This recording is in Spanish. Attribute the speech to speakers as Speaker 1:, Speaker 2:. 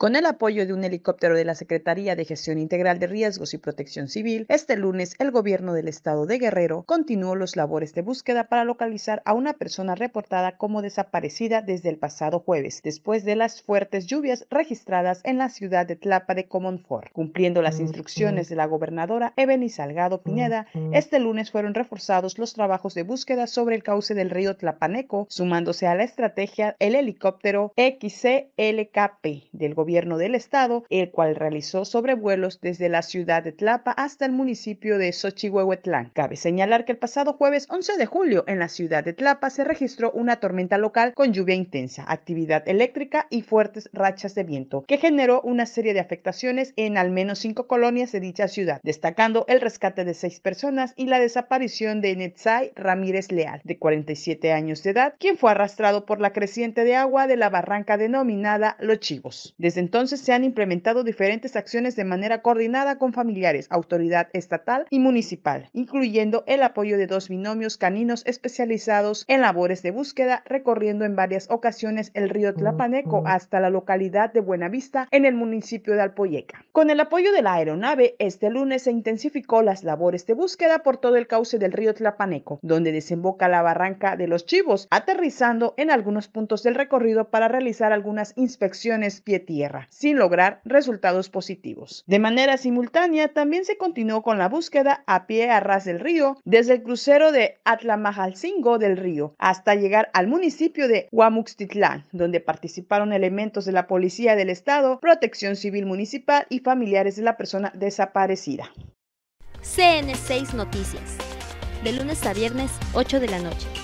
Speaker 1: Con el apoyo de un helicóptero de la Secretaría de Gestión Integral de Riesgos y Protección Civil, este lunes el gobierno del estado de Guerrero continuó los labores de búsqueda para localizar a una persona reportada como desaparecida desde el pasado jueves, después de las fuertes lluvias registradas en la ciudad de Tlapa de Comonfort. Cumpliendo las instrucciones de la gobernadora Ebeni Salgado Pineda, este lunes fueron reforzados los trabajos de búsqueda sobre el cauce del río Tlapaneco, sumándose a la estrategia el helicóptero XCLKP del gobierno gobierno del estado, el cual realizó sobrevuelos desde la ciudad de Tlapa hasta el municipio de Xochihuehuetlán. Cabe señalar que el pasado jueves 11 de julio en la ciudad de Tlapa se registró una tormenta local con lluvia intensa, actividad eléctrica y fuertes rachas de viento, que generó una serie de afectaciones en al menos cinco colonias de dicha ciudad, destacando el rescate de seis personas y la desaparición de Netzai Ramírez Leal, de 47 años de edad, quien fue arrastrado por la creciente de agua de la barranca denominada Los Chivos entonces se han implementado diferentes acciones de manera coordinada con familiares, autoridad estatal y municipal, incluyendo el apoyo de dos binomios caninos especializados en labores de búsqueda, recorriendo en varias ocasiones el río Tlapaneco hasta la localidad de Buenavista en el municipio de Alpoyeca. Con el apoyo de la aeronave, este lunes se intensificó las labores de búsqueda por todo el cauce del río Tlapaneco, donde desemboca la barranca de los Chivos, aterrizando en algunos puntos del recorrido para realizar algunas inspecciones pie sin lograr resultados positivos. De manera simultánea, también se continuó con la búsqueda a pie a ras del río, desde el crucero de Atlamajalcingo del río hasta llegar al municipio de Huamuxtitlán, donde participaron elementos de la Policía del Estado, Protección Civil Municipal y familiares de la persona desaparecida. CN6 Noticias, de lunes a viernes, 8 de la noche.